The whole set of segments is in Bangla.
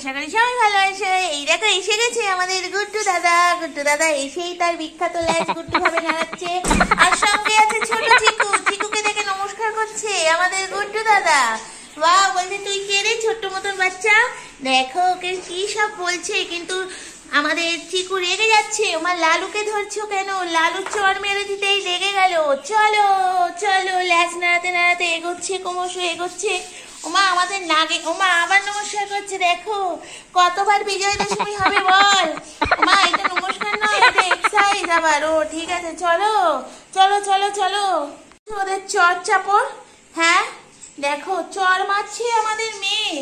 আশা করি সবাই ভালো আছে এই দেখো এসে গেছে আমাদের গুড্ডু দাদা গুড্ডু দাদা এসেই তার বিখ্যাত ল্যাচ গুড্ডু ভাবে নাড়াচ্ছে আর সঙ্গে আছে ছোট চিকু চিকুকে দেখে নমস্কার করছে আমাদের গুড্ডু দাদা বাহ বলছে তুই কে রে ছোট্ট মতন বাচ্চা দেখো ওকে কি সব বলছে কিন্তু আমাদের চিকু রেগে যাচ্ছে আমার লালুকে ধরছো কেন লালু চর মেরে দিতেই রেগে গেল চলো চলো ল্যাচ নাড়াতে নাড়াতে এগোচ্ছে ক্রমশ এগোচ্ছে ওমা আমাদের নাগে ওমা আবার নমস্কার করছে দেখো কতবার বিজয় দশমী হবে বল ওমা এটা নমস্কার নয় এটা এক্সাইজ আবার ও ঠিক আছে চলো চলো চলো চলো ওদের চর চাপড় হ্যাঁ দেখো চর মারছে আমাদের মেয়ে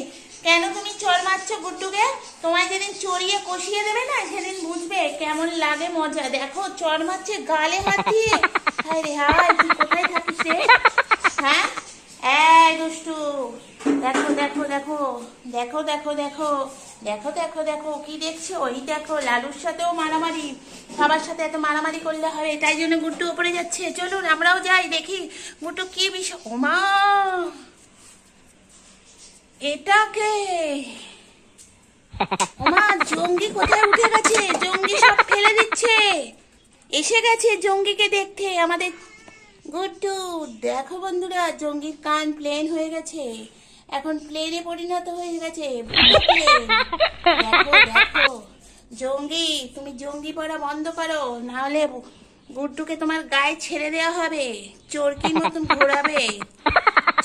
কেন তুমি চর মারছো গুড্ডুকে তোমায় যেদিন চড়িয়ে কষিয়ে দেবে না সেদিন বুঝবে কেমন লাগে মজা দেখো চর মারছে গালে হাত দিয়ে হায় রে হায় তুই কোথায় থাকিস রে হ্যাঁ এই দুষ্টু দেখো দেখো দেখো দেখো দেখো দেখো দেখো দেখো দেখো কি দেখছে ওই দেখো লালুর সাথেও মারামারি সবার সাথে এত মারামারি করলে হবে তাই জন্য গুড্ডু উপরে যাচ্ছে চলুন আমরাও যাই দেখি গুড্ডু কি বিষয় ওমা এটাকে ওমা জঙ্গি কোথায় উঠে গেছে জঙ্গি সব ফেলে দিচ্ছে এসে গেছে জঙ্গিকে দেখতে আমাদের গুড্ডু দেখো বন্ধুরা জঙ্গির কান প্লেন হয়ে গেছে এখন প্লেনে পরিণত হয়ে গেছে জঙ্গি তুমি জঙ্গি পড়া বন্ধ করো না হলে গুড্ডুকে তোমার গায়ে ছেড়ে দেওয়া হবে চোরকির মতন ঘোরাবে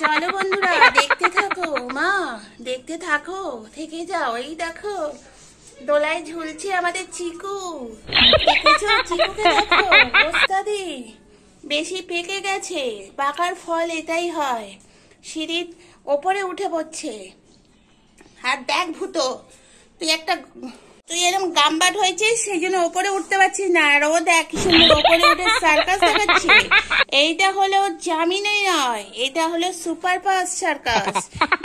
চলো বন্ধুরা দেখতে থাকো মা দেখতে থাকো থেকে যাও এই দেখো দোলায় ঝুলছে আমাদের চিকু চিকুকে দেখো ওস্তাদি বেশি পেকে গেছে পাকার ফল এটাই হয় সিঁড়ির ওপরে উঠে পড়ছে আর দেখ ভূত তুই একটা তুই এরকম গাম্বাট হয়েছিস সেই জন্য ওপরে উঠতে পারছিস না আর ও দেখ সুন্দর ওপরে উঠে সার্কাস দেখাচ্ছে এইটা হলো জামিনই নয় এটা হলো সুপার পাস সার্কাস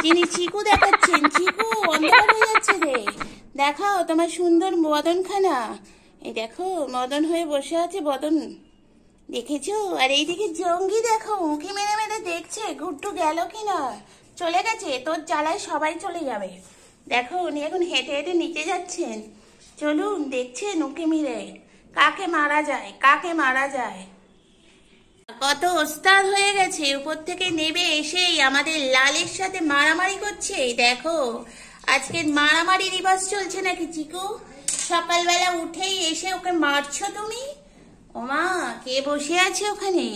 যিনি চিকু দেখাচ্ছেন চিকু অন্ধকার হয়ে যাচ্ছে রে দেখাও তোমার সুন্দর মদনখানা এই দেখো মদন হয়ে বসে আছে বদন দেখেছো আর এইদিকে জঙ্গি দেখো উঁকি মেরে মেরে দেখছে ঘুরটু গেল কিনা চলে গেছে তোর জ্বালায় সবাই চলে যাবে দেখো উনি এখন হেঁটে হেঁটে নিচে যাচ্ছেন চলুন দেখছেন ওকে মিলে কাকে মারা যায় কাকে মারা যায় কত ওস্তাদ হয়ে গেছে উপর থেকে নেবে এসেই আমাদের লালের সাথে মারামারি করছে দেখো আজকে মারামারি রিভার্স চলছে নাকি চিকু সকালবেলা উঠেই এসে ওকে মারছো তুমি ওমা কে বসে আছে ওখানে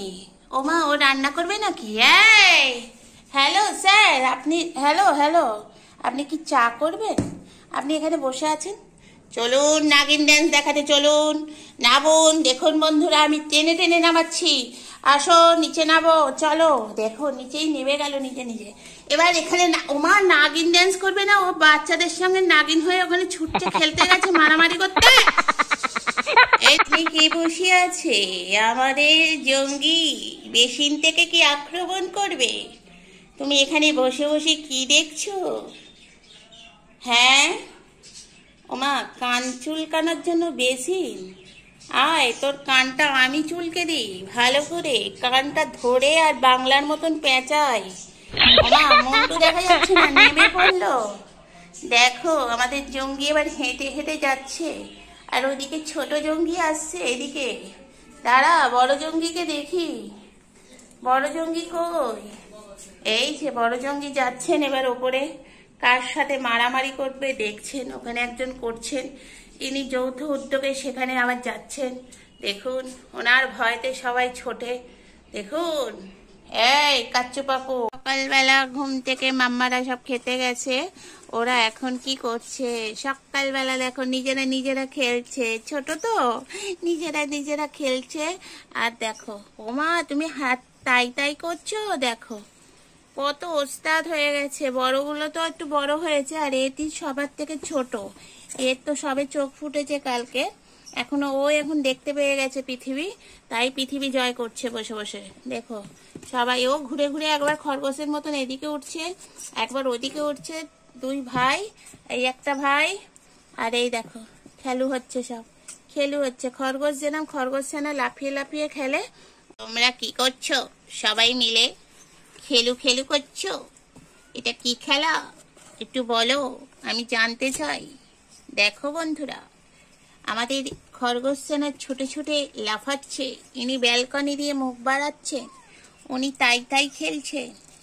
ওমা ও রান্না করবে নাকি হ্যালো স্যার আপনি হ্যালো হ্যালো আপনি কি চা করবেন আপনি এখানে বসে আছেন চলুন নাগিন ড্যান্স দেখাতে চলুন নাবুন দেখুন বন্ধুরা আমি টেনে টেনে নামাচ্ছি আসো নিচে নামো চলো দেখো নিচেই নেমে গেল নিজে নিজে এবার এখানে ওমা নাগিন ড্যান্স করবে না ও বাচ্চাদের সঙ্গে নাগিন হয়ে ওখানে ছুটছে খেলতে গেছে মারামারি করতে কে বসে আছে আমাদের জঙ্গি বেসিন থেকে কি আক্রমণ করবে তুমি এখানে বসে বসে কি দেখছো হ্যাঁ ওমা কান চুলকানোর জন্য বেসিন আয় তোর কানটা আমি চুলকে দিই ভালো করে কানটা ধরে আর বাংলার মতন পেঁচাই ওমা তো দেখা যাচ্ছে না নেমে পড়লো দেখো আমাদের জঙ্গি এবার হেঁটে হেঁটে যাচ্ছে আর ওদিকে ছোট জঙ্গি আসছে এদিকে দাঁড়া বড় জঙ্গিকে দেখি বড় জঙ্গি কই এই যে বড় জঙ্গি যাচ্ছেন এবার ওপরে কার সাথে মারামারি করবে দেখছেন ওখানে একজন করছেন ইনি যৌথ উদ্যোগে সেখানে আবার যাচ্ছেন দেখুন ওনার ভয়তে সবাই ছোটে দেখুন এই কাচ্চু পাপু সকালবেলা ঘুম থেকে মাম্মারা সব খেতে গেছে ওরা এখন কি করছে সকালবেলা দেখো নিজেরা নিজেরা খেলছে ছোট তো নিজেরা নিজেরা খেলছে আর দেখো ওমা তুমি হাত তাই তাই করছো দেখো কত ওস্তাদ হয়ে গেছে বড়গুলো তো একটু বড় হয়েছে আর এটি সবার থেকে ছোট এর তো সবে চোখ ফুটেছে কালকে এখনো ও এখন দেখতে পেয়ে গেছে পৃথিবী তাই পৃথিবী জয় করছে বসে বসে দেখো সবাই ও ঘুরে ঘুরে একবার খরগোশের মতন এদিকে উঠছে একবার ওদিকে উঠছে দুই ভাই এই একটা ভাই আর এই দেখো খেলু হচ্ছে সব খেলু হচ্ছে খরগোশ যেরকম খরগোশ যেন লাফিয়ে লাফিয়ে খেলে তোমরা কি করছো সবাই মিলে খেলু খেলু করছো এটা কি খেলা একটু বলো আমি জানতে চাই দেখো বন্ধুরা আমাদের খরগোশ সেনার ছুটে ছুটে লাফাচ্ছে ইনি ব্যালকনি দিয়ে মুখ বাড়াচ্ছেন উনি তাই তাই খেলছে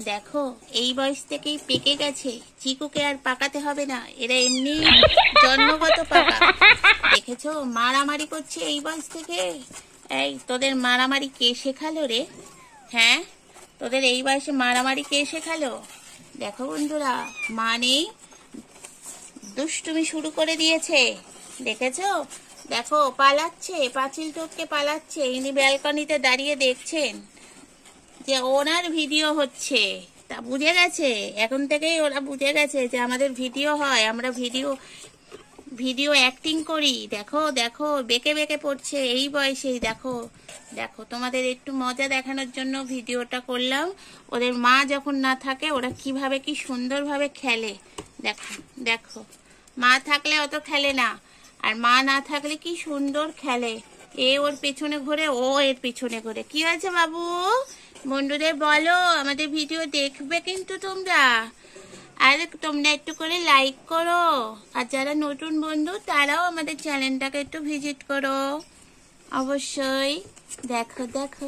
দেখো এই বয়স থেকেই পেকে গেছে চিকুকে আর পাকাতে হবে না এরা এমনি জন্মগত পাকা দেখেছো মারামারি করছে এই বয়স থেকে এই তোদের মারামারি কে শেখালো রে হ্যাঁ তোদের এই বয়সে মারামারি কে শেখালো দেখো বন্ধুরা মা নেই দুষ্টুমি শুরু করে দিয়েছে দেখেছ দেখো পালাচ্ছে পাঁচিল চোখকে পালাচ্ছে ইনি ব্যালকনিতে দাঁড়িয়ে দেখছেন যে ওনার ভিডিও হচ্ছে তা বুঝে গেছে এখন থেকেই ওরা বুঝে গেছে যে আমাদের ভিডিও হয় আমরা ভিডিও ভিডিও অ্যাক্টিং করি দেখো দেখো বেঁকে বেঁকে পড়ছে এই বয়সেই দেখো দেখো তোমাদের একটু মজা দেখানোর জন্য ভিডিওটা করলাম ওদের মা যখন না থাকে ওরা কিভাবে কি সুন্দরভাবে খেলে দেখো দেখো মা থাকলে অত খেলে না আর মা না থাকলে কি সুন্দর খেলে এ ওর পেছনে ঘোরে ও এর পেছনে ঘোরে কি আছে বাবু বন্ধুদের বলো আমাদের ভিডিও দেখবে কিন্তু তোমরা আর তোমরা একটু করে লাইক করো আর যারা নতুন বন্ধু তারাও আমাদের চ্যানেলটাকে একটু ভিজিট করো অবশ্যই দেখো দেখো